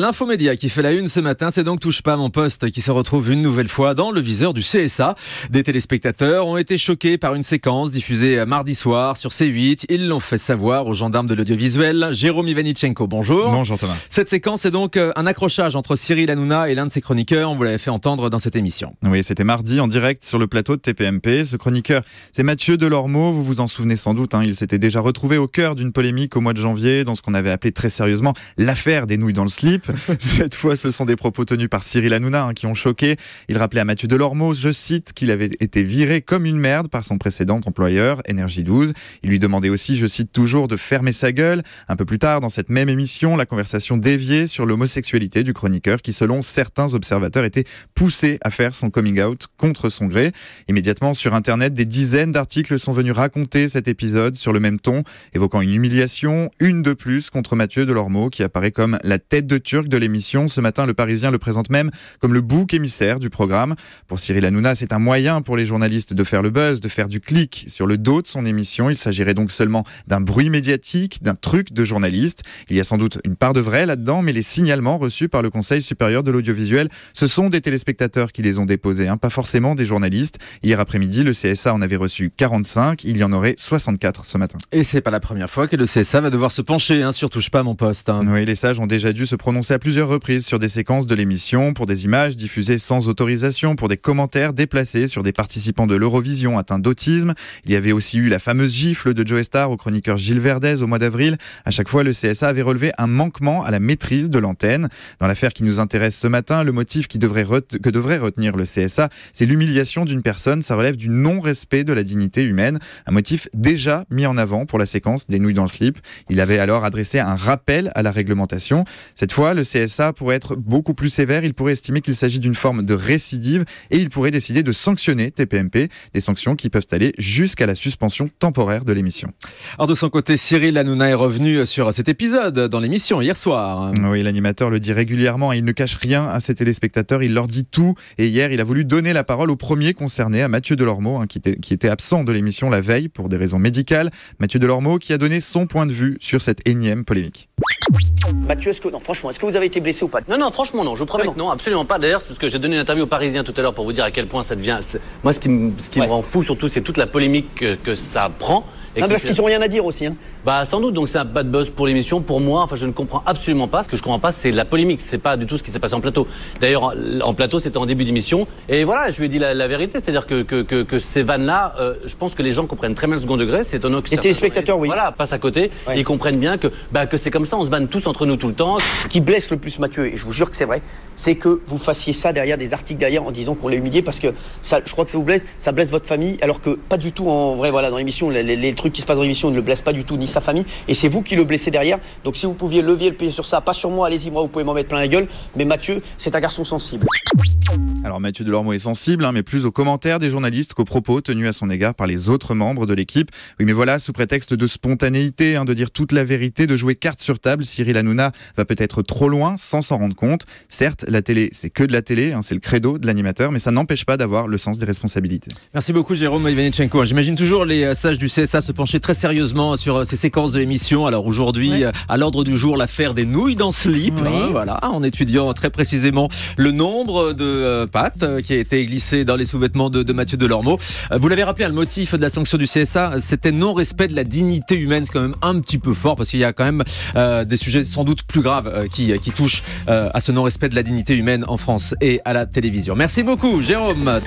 L'infomédia qui fait la une ce matin, c'est donc Touche pas mon poste qui se retrouve une nouvelle fois dans le viseur du CSA. Des téléspectateurs ont été choqués par une séquence diffusée mardi soir sur C8. Ils l'ont fait savoir aux gendarmes de l'audiovisuel. Jérôme Ivanichenko, bonjour. Bonjour Thomas. Cette séquence est donc euh, un accrochage entre Cyril Hanouna et l'un de ses chroniqueurs. On vous l'avait fait entendre dans cette émission. Oui, c'était mardi en direct sur le plateau de TPMP. Ce chroniqueur, c'est Mathieu Delormeau. Vous vous en souvenez sans doute. Hein. il s'était déjà retrouvé au cœur d'une polémique au mois de janvier dans ce qu'on avait appelé très sérieusement l'affaire des nouilles dans le slip. Cette fois, ce sont des propos tenus par Cyril Hanouna hein, qui ont choqué. Il rappelait à Mathieu Delormeau, je cite, qu'il avait été viré comme une merde par son précédent employeur, Énergie 12. Il lui demandait aussi, je cite toujours, de fermer sa gueule. Un peu plus tard, dans cette même émission, la conversation déviée sur l'homosexualité du chroniqueur qui, selon certains observateurs, était poussé à faire son coming out contre son gré. Immédiatement, sur Internet, des dizaines d'articles sont venus raconter cet épisode sur le même ton, évoquant une humiliation, une de plus contre Mathieu Delormeau qui apparaît comme la tête de tueur de l'émission. Ce matin, le Parisien le présente même comme le bouc émissaire du programme. Pour Cyril Hanouna, c'est un moyen pour les journalistes de faire le buzz, de faire du clic sur le dos de son émission. Il s'agirait donc seulement d'un bruit médiatique, d'un truc de journaliste. Il y a sans doute une part de vrai là-dedans, mais les signalements reçus par le Conseil supérieur de l'audiovisuel, ce sont des téléspectateurs qui les ont déposés, hein, pas forcément des journalistes. Hier après-midi, le CSA en avait reçu 45, il y en aurait 64 ce matin. Et c'est pas la première fois que le CSA va devoir se pencher hein, sur Touche pas mon poste. Hein. Oui, les sages ont déjà dû se prononcer dénoncé à plusieurs reprises sur des séquences de l'émission pour des images diffusées sans autorisation, pour des commentaires déplacés sur des participants de l'Eurovision atteints d'autisme. Il y avait aussi eu la fameuse gifle de Joe Star au chroniqueur Gilles Verdez au mois d'avril. À chaque fois, le CSA avait relevé un manquement à la maîtrise de l'antenne. Dans l'affaire qui nous intéresse ce matin, le motif qui devrait que devrait retenir le CSA, c'est l'humiliation d'une personne. Ça relève du non-respect de la dignité humaine, un motif déjà mis en avant pour la séquence des nouilles dans le slip. Il avait alors adressé un rappel à la réglementation. Cette fois, le CSA pourrait être beaucoup plus sévère. Il pourrait estimer qu'il s'agit d'une forme de récidive et il pourrait décider de sanctionner TPMP, des sanctions qui peuvent aller jusqu'à la suspension temporaire de l'émission. Alors de son côté, Cyril Hanouna est revenu sur cet épisode dans l'émission hier soir. Oui, l'animateur le dit régulièrement et il ne cache rien à ses téléspectateurs, il leur dit tout. Et hier, il a voulu donner la parole au premier concerné, à Mathieu Delormeau, hein, qui, qui était absent de l'émission la veille pour des raisons médicales. Mathieu Delormeau qui a donné son point de vue sur cette énième polémique. Mathieu, est-ce que. franchement, est-ce que vous avez été blessé ou pas Non, non, franchement, non. Je vous promets que non, absolument pas. D'ailleurs, c'est parce que j'ai donné une interview aux Parisiens tout à l'heure pour vous dire à quel point ça devient. Moi, ce qui, me, ce qui me rend fou surtout, c'est toute la polémique que, ça prend. parce qu'ils n'ont rien à dire aussi. Hein. Bah sans doute, donc c'est un bad buzz pour l'émission. Pour moi, enfin, je ne comprends absolument pas. Ce que je comprends pas, c'est la polémique. C'est pas du tout ce qui s'est passé en plateau. D'ailleurs, en plateau, c'était en début d'émission. Et voilà, je lui ai dit la, vérité. C'est-à-dire que, que, ces vannes-là, euh, je pense que les gens comprennent très bien le second degré. C'est étonnant que. Et téléspectateurs, oui. Voilà, passent à côté. Ils comprennent bien que, bah, que c'est comme ça, on se tous entre nous tout le temps. Ce qui blesse le plus Mathieu, et je vous jure que c'est vrai, c'est que vous fassiez ça derrière des articles derrière en disant qu'on l'a humilié parce que ça, je crois que ça vous blesse, ça blesse votre famille, alors que pas du tout en vrai, voilà, dans l'émission, les, trucs qui se passent dans l'émission ne le blessent pas du tout, ni sa famille, et c'est vous qui le blessez derrière. Donc si vous pouviez lever le pied sur ça, pas sur moi, allez-y, moi, vous pouvez m'en mettre plein la gueule, mais Mathieu, c'est un garçon sensible. Alors Mathieu Delormeau est sensible, hein, mais plus aux commentaires des journalistes qu'aux propos tenus à son égard par les autres membres de l'équipe. Oui, mais voilà, sous prétexte de spontanéité, hein, de dire toute la vérité, de jouer carte sur table, Cyril Hanouna va peut-être trop loin sans s'en rendre compte. Certes, la télé, c'est que de la télé, hein, c'est le credo de l'animateur, mais ça n'empêche pas d'avoir le sens des responsabilités. Merci beaucoup Jérôme Ivanichenko. J'imagine toujours les euh, sages du CSA se pencher très sérieusement sur euh, ces séquences de l'émission. Alors aujourd'hui, euh, à l'ordre du jour, l'affaire des nouilles dans slip. Oui. voilà, en étudiant très précisément le nombre de euh, pâte euh, qui a été glissé dans les sous-vêtements de, Mathieu Delormeau. Euh, vous l'avez rappelé, hein, le motif de la sanction du CSA, c'était non-respect de la dignité humaine. C'est quand même un petit peu fort parce qu'il y a quand même des sujets sans doute plus graves qui, touchent à ce non-respect de la dignité humaine en France et à la télévision. Merci beaucoup, Jérôme.